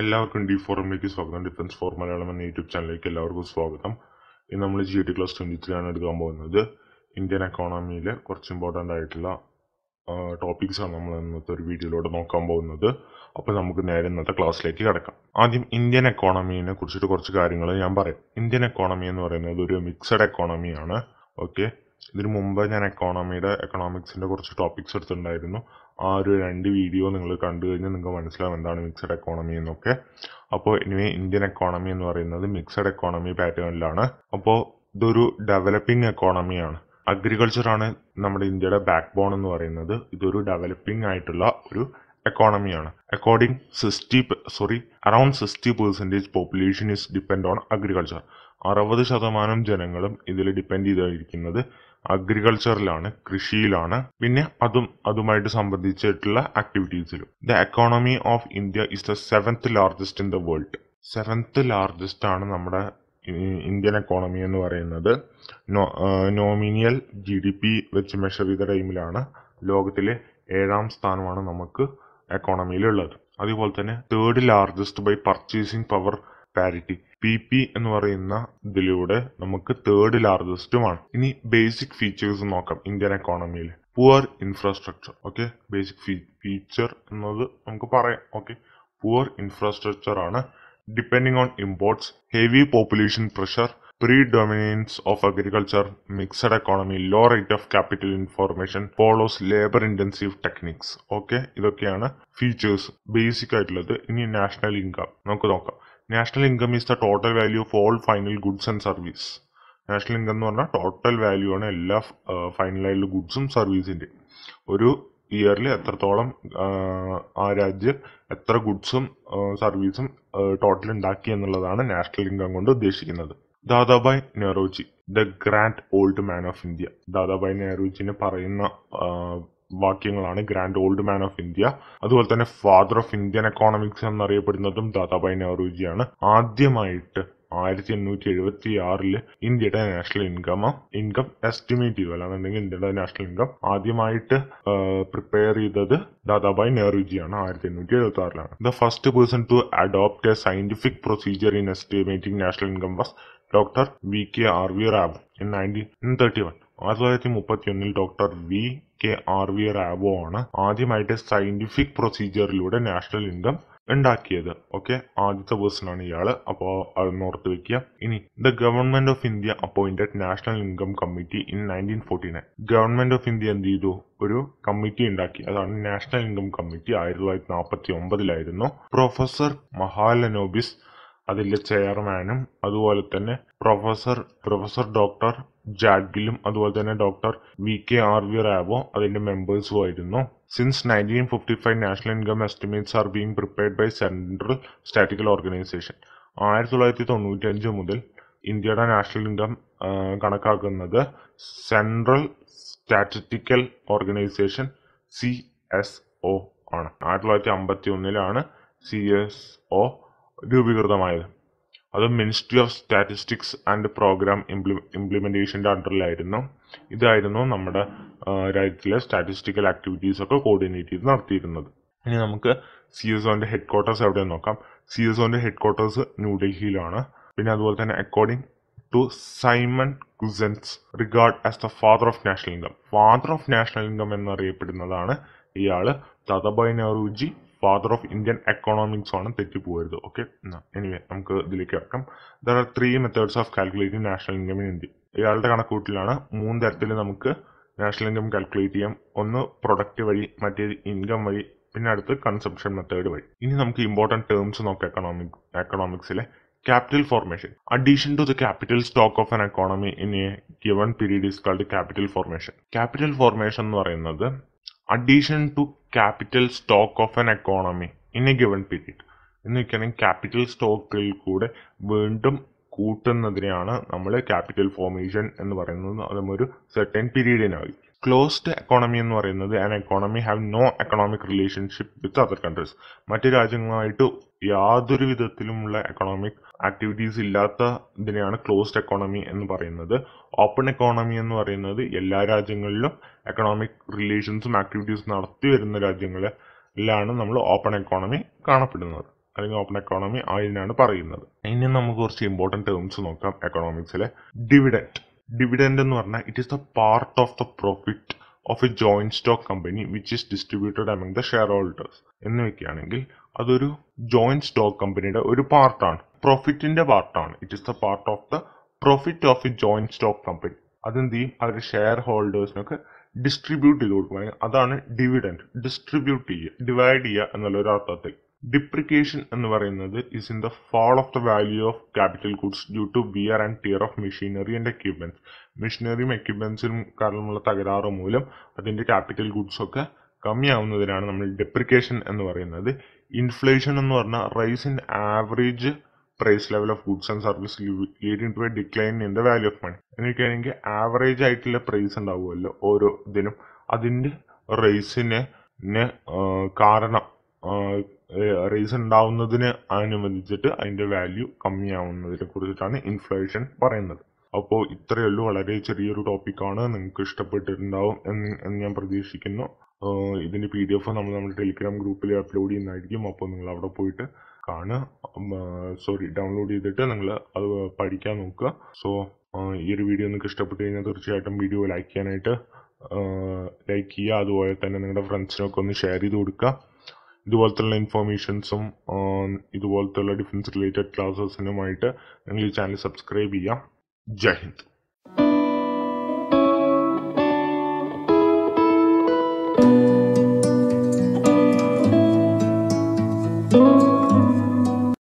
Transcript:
എല്ലാവർക്കും ഡി ഫോറമിലേക്ക് സ്വാഗതം defence four Malayalam എന്ന യൂട്യൂബ് ചാനലിലേക്ക് എല്ലാവർക്കും സ്വാഗതം ഇന്ന് നമ്മൾ G T class twenty three ആണ് എടുക്കാൻ പോകുന്നത് ഇന്ത്യൻ എക്കോണമിയിലെ കുറച്ച് ഇമ്പോർട്ടൻ്റ് ആയിട്ടുള്ള ആണ് നമ്മൾ ഇന്നത്തെ ഒരു വീഡിയോയിലൂടെ നോക്കാൻ പോകുന്നത് അപ്പോൾ നമുക്ക് നേരെ ഇന്നത്തെ ക്ലാസ്സിലേക്ക് കിടക്കാം ആദ്യം ഇന്ത്യൻ എക്കോണമിനെ കുറിച്ചിട്ട് കുറച്ച് കാര്യങ്ങൾ ഞാൻ പറയാം ഇന്ത്യൻ എക്കോണമി എന്ന് പറയുന്നത് ഒരു മിക്സഡ് എക്കോണമിയാണ് ഓക്കെ ഇതിനു മുമ്പ് ഞാൻ എക്കോണമിയുടെ എക്കണോമിക്സിൻ്റെ കുറച്ച് ടോപ്പിക്സ് എടുത്തിട്ടുണ്ടായിരുന്നു ആ ഒരു രണ്ട് വീഡിയോ നിങ്ങൾ കണ്ടു കഴിഞ്ഞാൽ നിങ്ങൾക്ക് മനസ്സിലാവും എന്താണ് മിക്സഡ് എക്കോണമി എന്നൊക്കെ അപ്പോൾ ഇനി ഇന്ത്യൻ എക്കോണമി എന്ന് പറയുന്നത് മിക്സഡ് എക്കോണമി പാറ്റേണിലാണ് അപ്പോൾ ഇതൊരു ഡെവലപ്പിംഗ് എക്കോണമിയാണ് അഗ്രികൾച്ചറാണ് നമ്മുടെ ഇന്ത്യയുടെ ബാക്ക് ബോൺ എന്ന് പറയുന്നത് ഇതൊരു ഡെവലപ്പിംഗ് ആയിട്ടുള്ള ഒരു എക്കോണമിയാണ് according 60 sorry around 60 percentage population is depend on agriculture. അറുപത് ശതമാനം ജനങ്ങളും ഇതിൽ ഡിപ്പെൻഡ് ചെയ്തിരിക്കുന്നത് അഗ്രികൾച്ചറിലാണ് കൃഷിയിലാണ് പിന്നെ അതും അതുമായിട്ട് സംബന്ധിച്ചിട്ടുള്ള ആക്ടിവിറ്റീസിലും the economy of India is the seventh largest in the world seventh largest ആണ് നമ്മുടെ ഇന്ത്യൻ എക്കോണമി എന്ന് പറയുന്നത് നോമിനിയൽ ജി ഡി പി വെച്ച് മെഷർ ചെയ്ത ടൈമിലാണ് ലോകത്തിലെ ഏഴാം സ്ഥാനമാണ് നമുക്ക് എക്കോണമിയിലുള്ളത് അതുപോലെ തന്നെ third largest by purchasing power parity P P എന്ന് പറയുന്ന ഇതിലൂടെ നമുക്ക് തേർഡ് ലാർജസ്റ്റുമാണ് ഇനി ബേസിക് ഫീച്ചേഴ്സ് നോക്കാം ഇന്ത്യൻ എക്കോണമിയിൽ poor infrastructure okay basic feature എന്നത് നമുക്ക് പറയാം ഓക്കെ പുവർ ഇൻഫ്രാസ്ട്രക്ചർ ആണ് depending on imports heavy population pressure predominance of agriculture mixed economy, low rate of capital information, follows labour intensive techniques okay ഇതൊക്കെയാണ് features basic ആയിട്ടുള്ളത് ഇനി national income നമുക്ക് നോക്കാം national income is the total value of all final goods and service national income എന്ന് പറഞ്ഞാൽ total value ആണ് എല്ലാ ഫൈനലായിട്ടുള്ള ഗുഡ്സും സർവീസിൻ്റെ ഒരു ഇയറിൽ എത്രത്തോളം ആ രാജ്യം എത്ര ഗുഡ്സും സർവീസും ടോട്ടൽ ഉണ്ടാക്കി എന്നുള്ളതാണ് നാഷണൽ ഇൻകം കൊണ്ട് ഉദ്ദേശിക്കുന്നത് Dadabhai Naoroji the grand old man of India Dadabhai നെഹ്റുജിനെ പറയുന്ന വാക്യങ്ങളാണ് grand old man of India അതുപോലെ തന്നെ ഫാദർ ഓഫ് ഇന്ത്യൻ എക്കോണമിക്സ് എന്നറിയപ്പെടുന്നതും ദാദാബായ് നെഹ്റുജിയാണ് ആദ്യമായിട്ട് ആയിരത്തി എണ്ണൂറ്റി എഴുപത്തി ആറില് ഇന്ത്യയുടെ നാഷണൽ ഇൻകം ഇൻകം എസ്റ്റിമേറ്റ് അല്ലാന്നുണ്ടെങ്കിൽ ഇന്ത്യയുടെ നാഷണൽ ഇൻകം ആദ്യമായിട്ട് പ്രിപ്പയർ ചെയ്തത് ദാദാബായ് നെഹ്റുജിയാണ് ആയിരത്തി എണ്ണൂറ്റി എഴുപത്തി ആറിലാണ് the first person to adopt a scientific procedure in estimating national income was doctor V K R V Rao in nineteen thirty one ആയിരത്തി തൊള്ളായിരത്തി മുപ്പത്തി ഒന്നിൽ doctor V K R V Rao ആണ് ആദ്യമായിട്ട് സയന്റിഫിക് പ്രൊസീജിയറിലൂടെ നാഷണൽ ഇൻകം ഉണ്ടാക്കിയത് ഓക്കെ ആദ്യത്തെ person ആണ് ഇയാൾ അപ്പോൾ ഓർത്ത് വെക്കുക ഇനി the government of India appointed national income committee in nineteen forty nine government of India എന്ത് ചെയ്തു ഒരു കമ്മിറ്റി ഉണ്ടാക്കി അതാണ് നാഷണൽ ഇൻകം കമ്മിറ്റി ആയിരത്തി തൊള്ളായിരത്തി നാൽപ്പത്തി ഒമ്പതിലായിരുന്നു പ്രൊഫസർ മഹാലനോബിസ് അതിലെ ചെയർമാനും അതുപോലെ തന്നെ പ്രൊഫസർ പ്രൊഫസർ ഡോക്ടർ ജാഡ്ഗിലും അതുപോലെ തന്നെ doctor V K R V Rao അതിന്റെ മെമ്പേഴ്സും ആയിരുന്നു since nineteen fifty five national income estimates are being prepared by central statistical organisation ആയിരത്തി തൊള്ളായിരത്തി തൊണ്ണൂറ്റി അഞ്ച് മുതൽ ഇന്ത്യയുടെ നാഷണൽ ഇൻകം കണക്കാക്കുന്നത് central statistical organisation C S O ആണ് ആയിരത്തി തൊള്ളായിരത്തി അമ്പത്തി ഒന്നിലാണ് സി എസ് ഒ രൂപീകൃതമായത് അത് ministry of statistics and programme ഇംപ്ലി ഇംപ്ലിമെൻറ്റേഷൻ്റെ അണ്ടറിലായിരുന്നു ഇതായിരുന്നു നമ്മുടെ രാജ്യത്തിലെ സ്റ്റാറ്റിസ്റ്റിക്കൽ ആക്ടിവിറ്റീസ് ഒക്കെ കോർഡിനേറ്റ് ചെയ്ത് നടത്തിയിരുന്നത് ഇനി നമുക്ക് സി എസ് ഒൻ്റെ ഹെഡ് ക്വാർട്ടേഴ്സ് എവിടെ നോക്കാം സി എസ് ഒൻ്റെ ഹെഡ് ക്വാർട്ടേഴ്സ് ന്യൂഡൽഹിയിലാണ് പിന്നെ അതുപോലെ തന്നെ according to Simon Kuznets regard as the father of national income father of national income എന്നറിയപ്പെടുന്നതാണ് ഇയാൾ Dadabhai Naoroji father of Indian economics ആണ് തെറ്റിപ്പോകരുത് ഓക്കെ എനിവേ നമുക്ക് ഇതിലേക്ക് ഇറക്കാം there are three methods of calculating national income in India ഇയാളുടെ കണക്കൂട്ടിലാണ് മൂന്ന് തരത്തിൽ നമുക്ക് നാഷണൽ ഇൻകം കാൽക്കുലേറ്റ് ചെയ്യാം ഒന്ന് പ്രൊഡക്റ്റ് വഴി മറ്റേത് ഇൻകം വഴി പിന്നെ അടുത്ത് കൺസംഷൻ മെത്തേഡ് വഴി ഇനി നമുക്ക് ഇമ്പോർട്ടൻറ്റ് ടേംസ് നോക്കാം എക്കണോമിക് എക്കണോമിക്സിലെ capital formation addition to the capital stock of an economy in a given period is called capital formation capital formation എന്ന് പറയുന്നത് addition to capital stock of an economy in a given period എന്ന് വെക്കുകയാണെങ്കിൽ capital സ്റ്റോക്കിൽ കൂടെ വീണ്ടും കൂട്ടുന്നതിനെയാണ് നമ്മൾ capital formation എന്ന് പറയുന്നത് അതും ഒരു സെർട്ടൻ പീരീഡിനായി ക്ലോസ്ഡ് എക്കോണമി എന്ന് പറയുന്നത് an economy have no economic relationship with other countries മറ്റു രാജ്യങ്ങളുമായിട്ട് യാതൊരു വിധത്തിലുമുള്ള എക്കണോമിക് ആക്ടിവിറ്റീസ് ഇല്ലാത്ത ഇതിനെയാണ് ക്ലോസ്ഡ് എക്കോണമി എന്ന് പറയുന്നത് ഓപ്പൺ എക്കോണമി എന്ന് പറയുന്നത് എല്ലാ രാജ്യങ്ങളിലും എക്കണോമിക് റിലേഷൻസും ആക്ടിവിറ്റീസും നടത്തി വരുന്ന രാജ്യങ്ങളിലാണ് നമ്മൾ ഓപ്പൺ എക്കോണമി കാണപ്പെടുന്നത് അല്ലെങ്കിൽ ഓപ്പൺ എക്കോണമി ആയതിനാണ് പറയുന്നത് ഇനി നമുക്ക് കുറച്ച് ഇമ്പോർട്ടൻറ്റ് ടേംസ് നോക്കാം എക്കണോമിക്സിലെ ഡിവിഡൻറ്റ് ഡിവിഡൻറ്റ് എന്ന് പറഞ്ഞാൽ it is the part of the profit of a joint stock company which is distributed among the shareholders എന്ന് വെക്കുകയാണെങ്കിൽ അതൊരു ജോയിന്റ് സ്റ്റോക്ക് കമ്പനിയുടെ ഒരു പാർട്ടാണ് പ്രോഫിറ്റിന്റെ പാർട്ടാണ് it is the part of the profit of a joint stock company അതെന്ത് ചെയ്യും അവർ ഷെയർ ഹോൾഡേഴ്സിനൊക്കെ ഡിസ്ട്രിബ്യൂട്ട് ചെയ്ത് കൊടുക്കുകയാണെങ്കിൽ അതാണ് ഡിവിഡൻഡ് ഡിസ്ട്രിബ്യൂട്ട് ചെയ്യുക ഡിവൈഡ് ചെയ്യുക എന്നുള്ള ഒരു അർത്ഥത്തിൽ ഡിപ്രിക്കേഷൻ എന്ന് പറയുന്നത് is in the fall of the value of capital goods due to wear and tear of machinery and equipments മെഷീനറിയും എക്യുപ്മെന്റ്സിനും കാരണമുള്ള തകരാറ് മൂലം അതിന്റെ ക്യാപിറ്റൽ ഗുഡ്സ് ഒക്കെ കമ്മിയാവുന്നതിനാണ് നമ്മൾ ഡെപ്രിക്കേഷൻ എന്ന് പറയുന്നത് inflation എന്ന് പറഞ്ഞാൽ rise in average price level of goods and service leading to a decline in the value of money എന്ന് വെക്കുകയാണെങ്കിൽ ആവറേജ് ആയിട്ടുള്ള പ്രൈസ് ഉണ്ടാവുമല്ലോ ഓരോ ഇതിനും അതിൻ്റെ റൈസിനെ കാരണം റൈസ് ഉണ്ടാവുന്നതിന് അനുബന്ധിച്ചിട്ട് അതിൻ്റെ വാല്യൂ കമ്മിയാവുന്നതിനെ കുറിച്ചിട്ടാണ് ഇൻഫ്ലേഷൻ പറയുന്നത് അപ്പോൾ ഇത്രയേ ഉള്ളൂ വളരെ ചെറിയൊരു ടോപ്പിക്കാണ് നിങ്ങൾക്ക് ഇഷ്ടപ്പെട്ടിട്ടുണ്ടാവും എന്ന് ഞാൻ പ്രതീക്ഷിക്കുന്നു ഇതിൻ്റെ പി ഡി എഫ് നമ്മൾ നമ്മുടെ ടെലിഗ്രാം ഗ്രൂപ്പിൽ അപ്ലോഡ് ചെയ്യുന്നതായിരിക്കും അപ്പോൾ നിങ്ങൾ അവിടെ പോയിട്ട് കാണുക സോറി ഡൗൺലോഡ് ചെയ്തിട്ട് നിങ്ങൾ അത് പഠിക്കാൻ നോക്കുക സോ ഈ ഒരു വീഡിയോ നിങ്ങൾക്ക് ഇഷ്ടപ്പെട്ടു കഴിഞ്ഞാൽ തീർച്ചയായിട്ടും വീഡിയോ ലൈക്ക് ചെയ്യാനായിട്ട് ലൈക്ക് ചെയ്യുക അതുപോലെ തന്നെ നിങ്ങളുടെ ഫ്രണ്ട്സിനൊക്കെ ഒന്ന് ഷെയർ ചെയ്ത് കൊടുക്കുക ഇതുപോലത്തുള്ള ഇൻഫോർമേഷൻസും ഇതുപോലത്തുള്ള ഡിഫൻസ് റിലേറ്റഡ് ക്ലാസ്സസിനുമായിട്ട് നിങ്ങൾ ഈ ചാനൽ സബ്സ്ക്രൈബ് ചെയ്യുക ജയ് ഹിന്ദ്